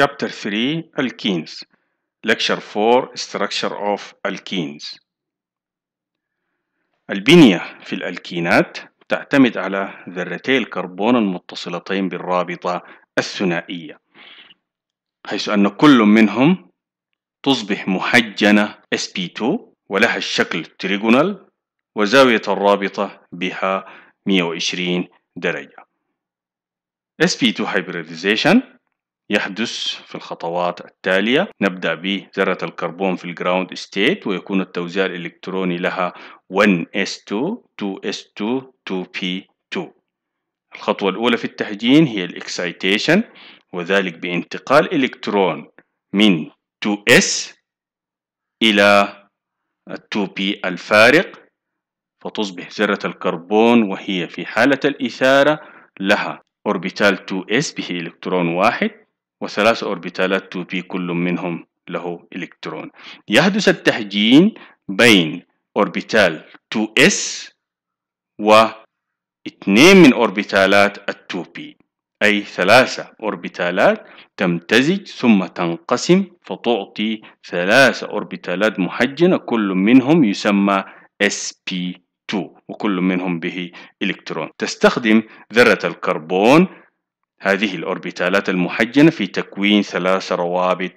Chapter 3 Alkenes Lecture 4 Structure of Alkenes البنية في الألكينات تعتمد على ذرتي الكربون المتصلتين بالرابطة الثنائية حيث أن كل منهم تصبح محجنة sp2 ولها الشكل تريجونال وزاوية الرابطة بها 120 درجة sp2 hybridization يحدث في الخطوات التالية نبدأ بذرة الكربون في الجراوند ستيت ويكون التوزيع الإلكتروني لها 1s2 2s2 2p2 الخطوة الأولى في التهجين هي الإكسايتيشن وذلك بانتقال إلكترون من 2s إلى 2p الفارق فتصبح ذرة الكربون وهي في حالة الإثارة لها أوربيتال 2s به إلكترون واحد وثلاث أوربيتالات 2p كل منهم له إلكترون يحدث التحجين بين أوربيتال 2s و 2 من أوربيتالات ال 2p أي ثلاثة أوربيتالات تمتزج ثم تنقسم فتعطي ثلاثة أوربيتالات محجنة كل منهم يسمى sp2 وكل منهم به إلكترون تستخدم ذرة الكربون هذه الأوربيتالات المحجنة في تكوين ثلاث روابط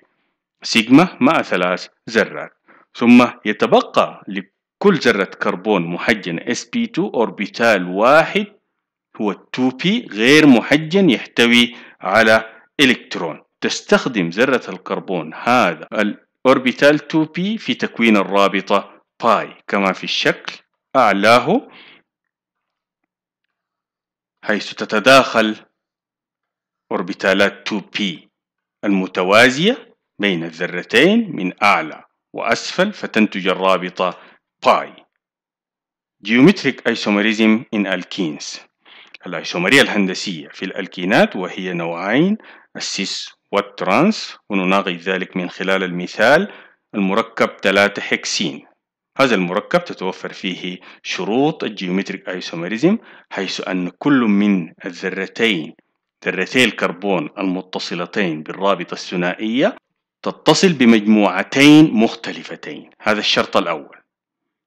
سيجما مع ثلاث ذرات ثم يتبقى لكل ذرة كربون محجنة sp2 أوربيتال واحد هو 2p غير محجن يحتوي على إلكترون تستخدم ذرة الكربون هذا الأوربيتال 2p في تكوين الرابطة باي كما في الشكل أعلاه حيث تتداخل أوربيتالات 2p المتوازية بين الذرتين من أعلى وأسفل فتنتج الرابطة باي Geometric Isomerism in Alkenes الأيسومرية الهندسية في الألكينات وهي نوعين السيس والترانس ونناقش ذلك من خلال المثال المركب 3 هكسين هذا المركب تتوفر فيه شروط الجيومتريك ايسومريزم حيث أن كل من الذرتين ذرتي الكربون المتصلتين بالرابطة الثنائية تتصل بمجموعتين مختلفتين هذا الشرط الأول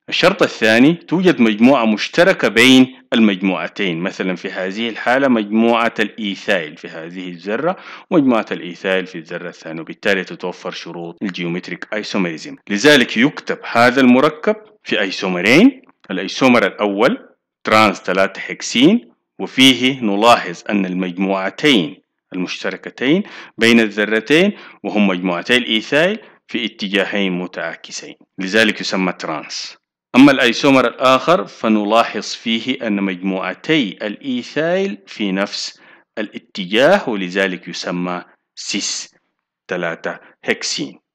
الشرط الثاني توجد مجموعة مشتركة بين المجموعتين مثلا في هذه الحالة مجموعة الإيثايل في هذه الذرة ومجموعة الإيثايل في الذرة الثانية وبالتالي تتوفر شروط الجيومتريك أيسوميريزم لذلك يكتب هذا المركب في أيسومرين الأيسومر الأول ترانس 3 هكسين وفيه نلاحظ أن المجموعتين المشتركتين بين الذرتين وهم مجموعتي الإيثايل في اتجاهين متعاكسين لذلك يسمى ترانس أما الأيسومر الآخر فنلاحظ فيه أن مجموعتي الإيثايل في نفس الاتجاه ولذلك يسمى سيس 3 هكسين